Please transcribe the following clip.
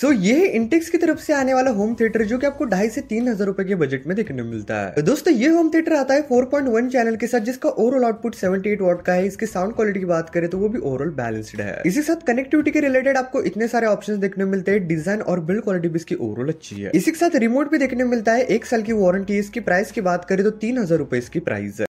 सो so, ये Intex की तरफ से आने वाला होम थिएटर जो कि आपको ढाई से तीन हजार रुपए के बजट में देखने मिलता है दोस्तों ये होम थिएटर आता है 4.1 चैनल के साथ जिसका ओवरऑल आउटपुट 78 वॉट का है इसकी साउंड क्वालिटी की बात करें तो वो भी ओवरऑल बैलेंस्ड है इसी साथ कनेक्टिविटी के रिलेटेड आपको इतने सारे ऑप्शन देखने मिलते हैं डिजाइन और बिल्ड क्वालिटी भी इसकी ओवरऑल अच्छी है इसी के साथ रिमोट भी देखने मिलता है एक साल की वारंटी इसकी प्राइस की बात करें तो तीन हजार रुपए इसकी प्राइस है